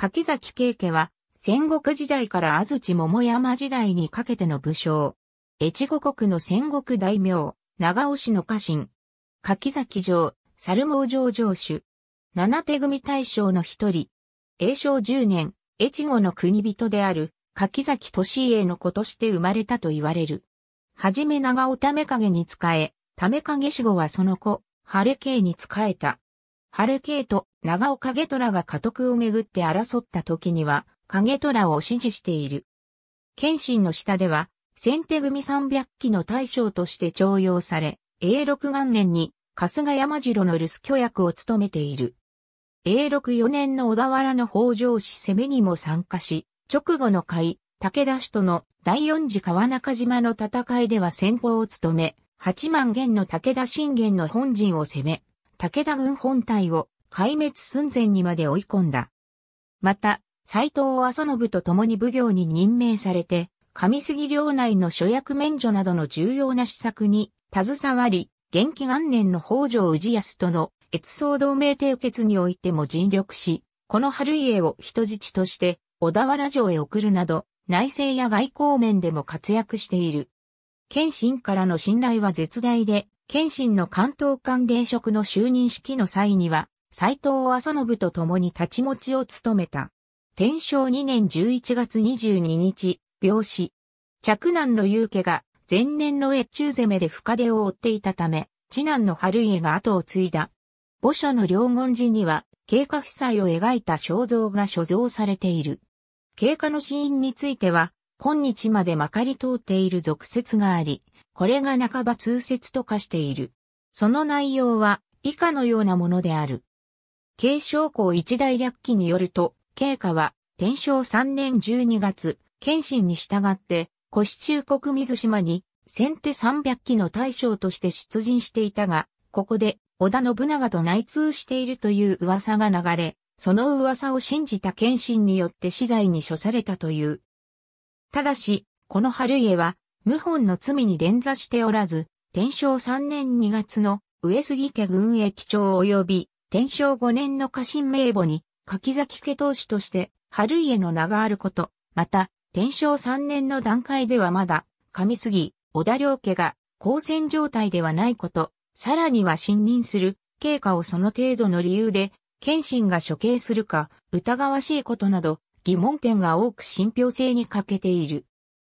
柿崎慶家は、戦国時代から安土桃山時代にかけての武将。越後国の戦国大名、長尾氏の家臣。柿崎城、猿毛城城主。七手組大将の一人。永正十年、越後の国人である、柿崎敏家の子として生まれたと言われる。はじめ長尾為影に仕え、為影死後はその子、晴れ慶に仕えた。ハルケイと長尾影虎が家督をめぐって争った時には、影虎を支持している。謙信の下では、先手組300機の大将として徴用され、永禄元年に春日山城の留守居役を務めている。永禄四年の小田原の北条氏攻めにも参加し、直後の会、武田氏との第四次川中島の戦いでは先方を務め、八万元の武田信玄の本陣を攻め、武田軍本体を壊滅寸前にまで追い込んだ。また、斎藤浅信と共に奉行に任命されて、上杉領内の諸役免除などの重要な施策に携わり、元気元年の北条氏康との越総同盟締結においても尽力し、この春家を人質として小田原城へ送るなど、内政や外交面でも活躍している。謙信からの信頼は絶大で、謙信の関東官連職の就任式の際には、斎藤浅信と共に立ち持ちを務めた。天正2年11月22日、病死。嫡男の勇家が前年の越中攻めで深手を追っていたため、次男の春家が後を継いだ。墓所の両言寺には、経過夫妻を描いた肖像が所蔵されている。経過の死因については、今日までまかり通っている俗説があり、これが半ば通説と化している。その内容は以下のようなものである。慶将校一大略記によると、慶家は天正3年12月、謙信に従って古市中国水島に先手300機の大将として出陣していたが、ここで織田信長と内通しているという噂が流れ、その噂を信じた謙信によって死罪に処されたという。ただし、この春家は、謀反の罪に連座しておらず、天正3年2月の上杉家軍営基調及び天正5年の家臣名簿に柿崎家当主として春家の名があること、また天正3年の段階ではまだ上杉、小田良家が交戦状態ではないこと、さらには信任する経過をその程度の理由で謙信が処刑するか疑わしいことなど疑問点が多く信憑性に欠けている。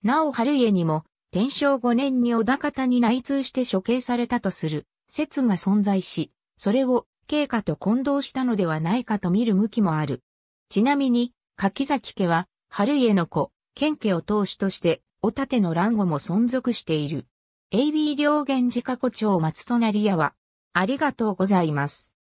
なお春家にも、天正5年に小田方に内通して処刑されたとする説が存在し、それを経過と混同したのではないかと見る向きもある。ちなみに、柿崎家は、春家の子、県家を当主として、おたての乱語も存続している。AB 両源寺過去長松隣屋は、ありがとうございます。